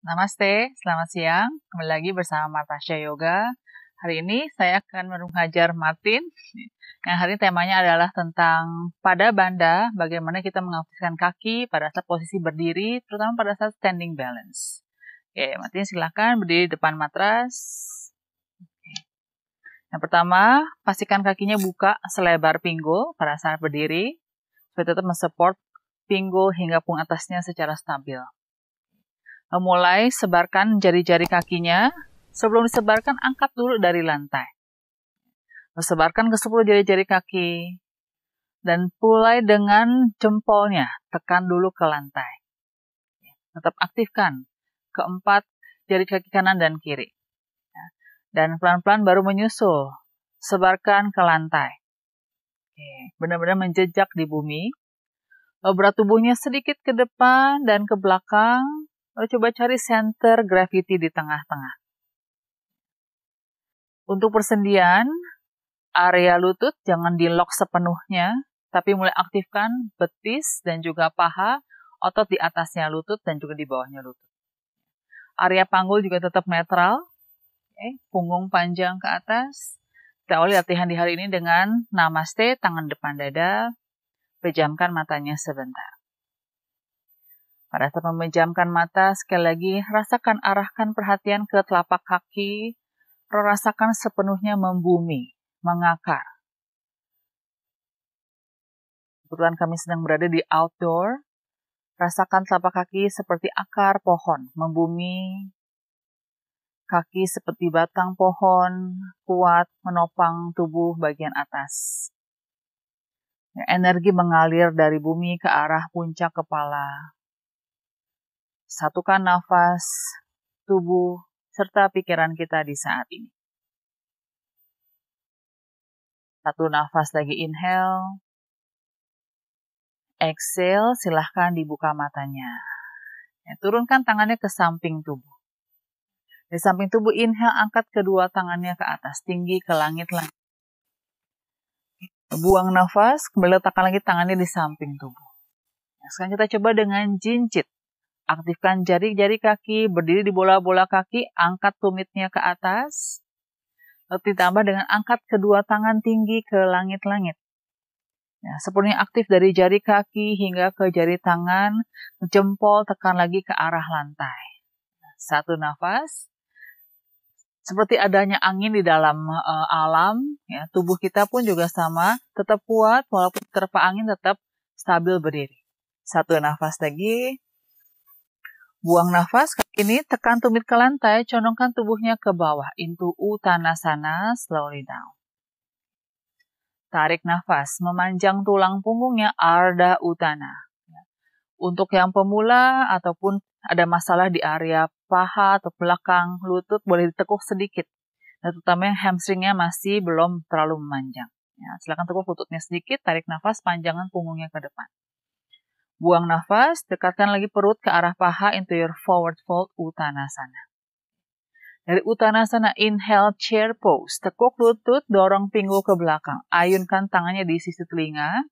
Namaste, selamat siang. Kembali lagi bersama Martasya Yoga. Hari ini saya akan mengajar Martin. Yang hari ini temanya adalah tentang pada banda, bagaimana kita mengaktifkan kaki pada saat posisi berdiri, terutama pada saat standing balance. Oke, Martin silahkan berdiri di depan matras. Yang pertama, pastikan kakinya buka selebar pinggul pada saat berdiri. Supaya tetap mensupport pinggul hingga punggung atasnya secara stabil. Mulai sebarkan jari-jari kakinya. Sebelum disebarkan, angkat dulu dari lantai. Sebarkan ke 10 jari-jari kaki. Dan mulai dengan jempolnya, tekan dulu ke lantai. Tetap aktifkan keempat jari kaki kanan dan kiri. Dan pelan-pelan baru menyusul. Sebarkan ke lantai. Benar-benar menjejak di bumi Eh, berat tubuhnya sedikit ke depan dan ke belakang. Lalu eh, coba cari center gravity di tengah-tengah. Untuk persendian, area lutut jangan di-lock sepenuhnya, tapi mulai aktifkan betis dan juga paha, otot di atasnya lutut dan juga di bawahnya lutut. Area panggul juga tetap netral, punggung panjang ke atas. Kita awali latihan di hari ini dengan namaste, tangan depan dada, pejamkan matanya sebentar. Pada saat memejamkan mata, sekali lagi rasakan arahkan perhatian ke telapak kaki, rasakan sepenuhnya membumi, mengakar. Kebetulan kami sedang berada di outdoor, rasakan telapak kaki seperti akar pohon, membumi, kaki seperti batang pohon, kuat, menopang tubuh bagian atas. Energi mengalir dari bumi ke arah puncak kepala. Satukan nafas, tubuh, serta pikiran kita di saat ini. Satu nafas lagi inhale. Exhale, silahkan dibuka matanya. Ya, turunkan tangannya ke samping tubuh. Di samping tubuh inhale, angkat kedua tangannya ke atas, tinggi ke langit langit. Buang nafas, kembali letakkan lagi tangannya di samping tubuh. Ya, sekarang kita coba dengan jincit. Aktifkan jari-jari kaki, berdiri di bola-bola kaki, angkat tumitnya ke atas. Lalu ditambah dengan angkat kedua tangan tinggi ke langit-langit. Nah, ya, sepenuhnya aktif dari jari kaki hingga ke jari tangan, jempol tekan lagi ke arah lantai. Satu nafas, seperti adanya angin di dalam uh, alam, ya, tubuh kita pun juga sama, tetap kuat walaupun terpa angin tetap stabil berdiri. Satu nafas lagi, buang nafas. ini tekan tumit ke lantai, condongkan tubuhnya ke bawah. Into utanasana, slowly down. Tarik nafas, memanjang tulang punggungnya Arda Utana. Ya. Untuk yang pemula ataupun ada masalah di area paha atau belakang lutut boleh ditekuk sedikit. Dan terutama yang hamstringnya masih belum terlalu memanjang. Ya, silakan tekuk lututnya sedikit, tarik nafas, panjangan punggungnya ke depan. Buang nafas, dekatkan lagi perut ke arah paha into your forward fold utanasana. Dari utanasana, inhale chair pose. Tekuk lutut, dorong pinggul ke belakang. Ayunkan tangannya di sisi telinga.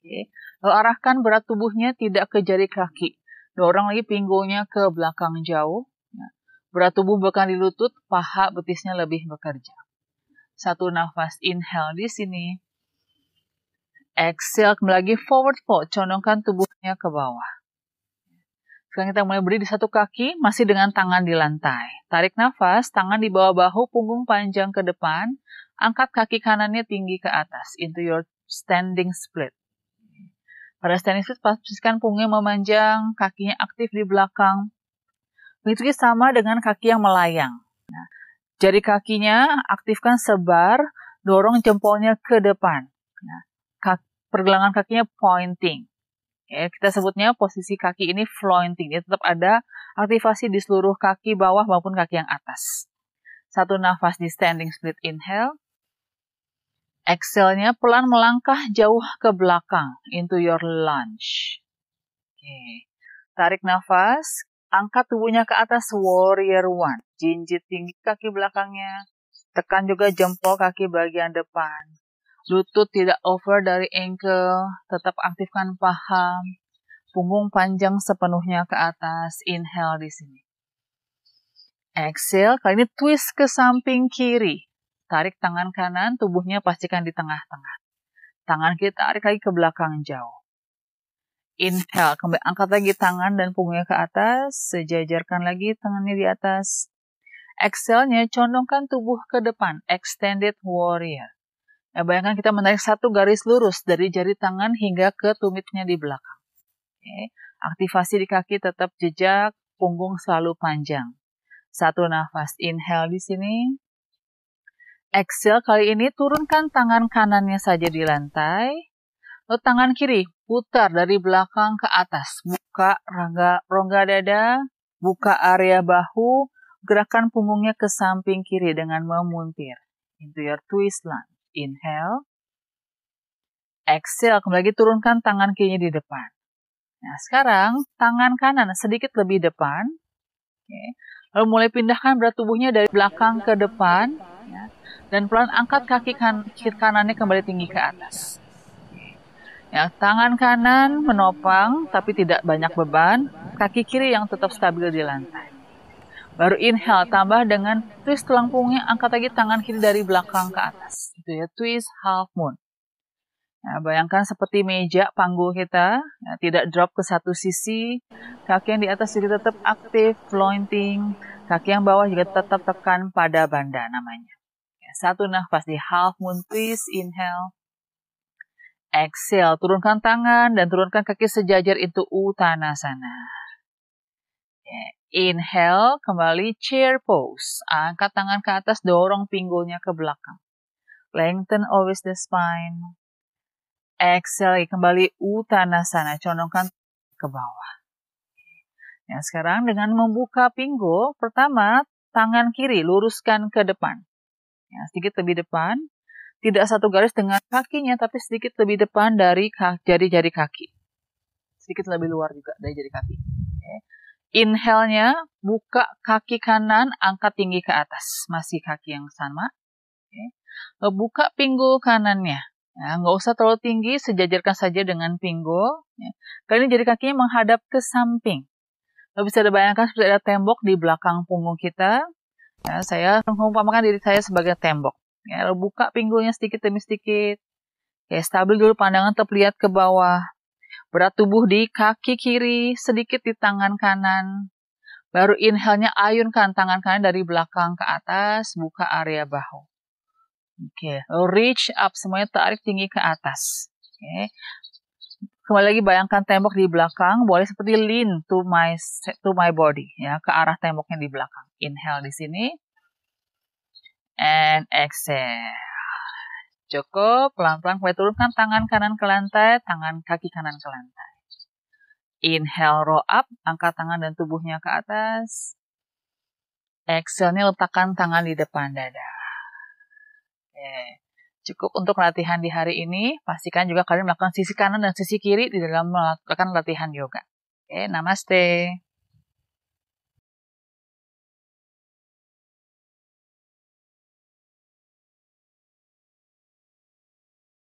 Oke. Lalu arahkan berat tubuhnya tidak ke jari kaki dorong lagi pinggulnya ke belakang jauh. Ya. Berat tubuh bukan di lutut, paha betisnya lebih bekerja. Satu nafas inhale di sini. Exhale, kembali lagi forward fold, condongkan tubuhnya ke bawah. Sekarang kita mulai berdiri di satu kaki, masih dengan tangan di lantai. Tarik nafas, tangan di bawah bahu, punggung panjang ke depan. Angkat kaki kanannya tinggi ke atas, into your standing split. Pada standing split pastikan punggungnya memanjang, kakinya aktif di belakang. Begitu sama dengan kaki yang melayang. Nah, jari kakinya aktifkan sebar, dorong jempolnya ke depan. Nah, kaki, pergelangan kakinya pointing. Ya, kita sebutnya posisi kaki ini floating. Dia tetap ada aktivasi di seluruh kaki bawah maupun kaki yang atas. Satu nafas di standing split inhale. Exhale-nya pelan melangkah jauh ke belakang, into your lunge. Oke. Tarik nafas, angkat tubuhnya ke atas, warrior one. Jinjit tinggi kaki belakangnya, tekan juga jempol kaki bagian depan. Lutut tidak over dari ankle, tetap aktifkan paha. Punggung panjang sepenuhnya ke atas, inhale di sini. Exhale, kali ini twist ke samping kiri. Tarik tangan kanan, tubuhnya pastikan di tengah-tengah. Tangan kita tarik lagi ke belakang jauh. Inhale, kembali angkat lagi tangan dan punggungnya ke atas, sejajarkan lagi tangannya di atas. Exhale-nya condongkan tubuh ke depan, extended warrior. Ya, bayangkan kita menarik satu garis lurus dari jari tangan hingga ke tumitnya di belakang. Oke. Aktivasi di kaki tetap jejak, punggung selalu panjang. Satu nafas inhale di sini, Exhale kali ini turunkan tangan kanannya saja di lantai. Lalu tangan kiri putar dari belakang ke atas. Buka rongga, rongga dada, buka area bahu, gerakan punggungnya ke samping kiri dengan memuntir. Into your twist lunge. Inhale. Exhale, kembali lagi turunkan tangan kirinya di depan. Nah, sekarang tangan kanan sedikit lebih depan. Oke. Lalu mulai pindahkan berat tubuhnya dari belakang ke depan dan pelan angkat kaki kan kiri kanannya kembali tinggi ke atas. Ya, tangan kanan menopang tapi tidak banyak beban, kaki kiri yang tetap stabil di lantai. Baru inhale, tambah dengan twist tulang punggungnya, angkat lagi tangan kiri dari belakang ke atas. Itu ya, twist half moon. Nah, bayangkan seperti meja panggul kita, ya, tidak drop ke satu sisi, kaki yang di atas juga tetap aktif, floating, kaki yang bawah juga tetap tekan pada banda namanya. Satu nafas di half moon twist, inhale. Exhale, turunkan tangan dan turunkan kaki sejajar itu utanasana. sana. Inhale, kembali chair pose. Angkat tangan ke atas, dorong pinggulnya ke belakang. Lengthen always the spine. Exhale, kembali utanasana condongkan ke bawah. Nah, sekarang dengan membuka pinggul, pertama tangan kiri luruskan ke depan ya, sedikit lebih depan, tidak satu garis dengan kakinya, tapi sedikit lebih depan dari jari-jari kaki. Sedikit lebih luar juga dari jari kaki. Okay. Inhale-nya, buka kaki kanan, angkat tinggi ke atas. Masih kaki yang sama. Okay. Buka pinggul kanannya. Ya, nggak usah terlalu tinggi, sejajarkan saja dengan pinggul. Ya. Kali ini jari kakinya menghadap ke samping. Lo bisa bayangkan seperti ada tembok di belakang punggung kita. Ya, saya mengumpamakan diri saya sebagai tembok. Ya, lalu buka pinggulnya sedikit demi sedikit. Ya, stabil dulu pandangan tetap lihat ke bawah. Berat tubuh di kaki kiri, sedikit di tangan kanan. Baru inhale-nya ayunkan tangan kanan dari belakang ke atas, buka area bahu. Oke, okay. reach up semuanya tarik tinggi ke atas. Oke. Okay. Kembali lagi bayangkan tembok di belakang boleh seperti lean to my to my body ya ke arah temboknya di belakang. Inhale di sini and exhale. Cukup pelan-pelan kembali turunkan tangan kanan ke lantai, tangan kaki kanan ke lantai. Inhale roll up, angkat tangan dan tubuhnya ke atas. Exhale-nya letakkan tangan di depan dada. Oke. Cukup untuk latihan di hari ini, pastikan juga kalian melakukan sisi kanan dan sisi kiri di dalam melakukan latihan yoga. Oke, namaste.